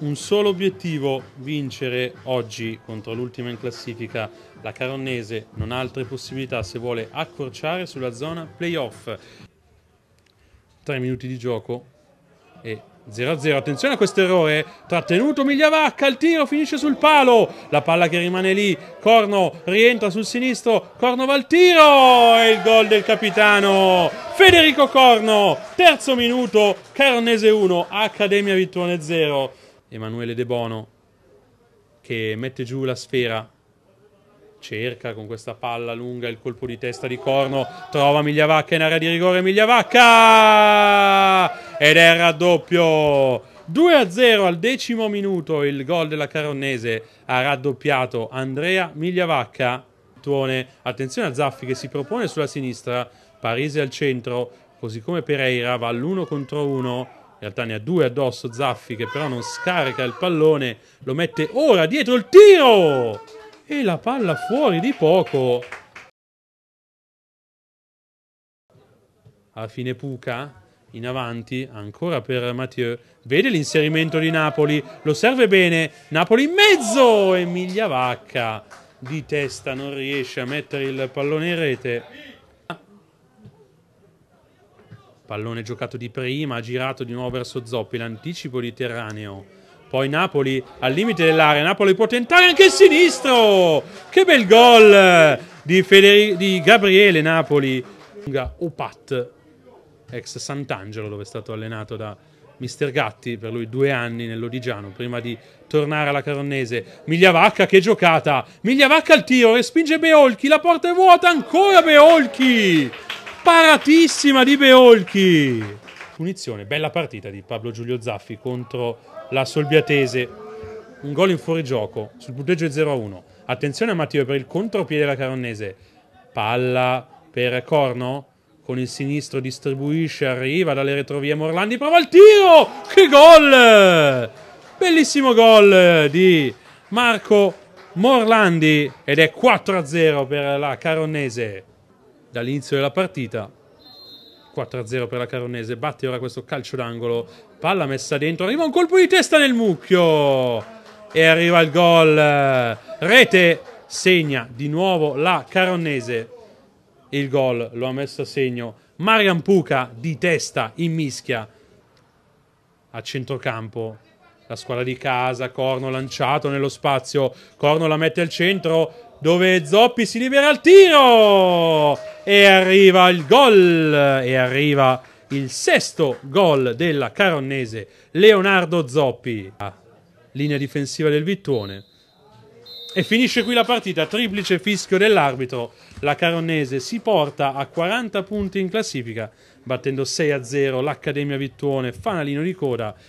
un solo obiettivo, vincere oggi contro l'ultima in classifica, la Caronnese non ha altre possibilità se vuole accorciare sulla zona playoff. 3 minuti di gioco e 0-0. Attenzione a questo errore. Trattenuto Migliavacca. Il tiro finisce sul palo. La palla che rimane lì. Corno rientra sul sinistro. Corno va al tiro. E il gol del capitano. Federico Corno. Terzo minuto. Caronese 1. Accademia Vittuone 0. Emanuele De Bono che mette giù la sfera, cerca con questa palla lunga il colpo di testa di Corno, trova Migliavacca in area di rigore, Migliavacca! Ed è il raddoppio! 2-0 al decimo minuto il gol della Caronnese ha raddoppiato Andrea Migliavacca. Tuone, attenzione a Zaffi che si propone sulla sinistra, Parise al centro, così come Pereira va all'1 contro 1 in realtà ne ha due addosso Zaffi che però non scarica il pallone, lo mette ora dietro il tiro! E la palla fuori di poco. A fine Puca in avanti ancora per Mathieu. Vede l'inserimento di Napoli, lo serve bene. Napoli in mezzo e Miglia Vacca di testa non riesce a mettere il pallone in rete pallone giocato di prima, girato di nuovo verso Zoppi, l'anticipo di Terraneo. Poi Napoli al limite dell'area, Napoli può tentare anche il sinistro! Che bel gol di, Federi di Gabriele Napoli. Upat, ex Sant'Angelo dove è stato allenato da Mister Gatti per lui due anni nell'Odigiano prima di tornare alla Caronnese. Migliavacca che giocata! Migliavacca al tiro, respinge Beolchi, la porta è vuota ancora Beolchi! paratissima di Beolchi. Punizione, bella partita di Pablo Giulio Zaffi contro la Solbiatese. Un gol in fuorigioco sul punteggio 0-1. Attenzione a Matteo per il contropiede della Caronnese. Palla per Corno. Con il sinistro distribuisce, arriva dalle retrovie Morlandi, prova il tiro! Che gol! Bellissimo gol di Marco Morlandi ed è 4-0 per la Caronnese dall'inizio della partita. 4-0 per la Caronese, batti ora questo calcio d'angolo, palla messa dentro, arriva un colpo di testa nel mucchio e arriva il gol. Rete segna di nuovo la Caronese. Il gol lo ha messo a segno Marian Puca di testa in mischia a centrocampo. La squadra di casa, Corno lanciato nello spazio, Corno la mette al centro dove Zoppi si libera al tiro e arriva il gol e arriva il sesto gol della Caronnese Leonardo Zoppi linea difensiva del Vittuone e finisce qui la partita triplice fischio dell'arbitro la Caronnese si porta a 40 punti in classifica battendo 6 a 0 l'Accademia Vittuone fanalino di coda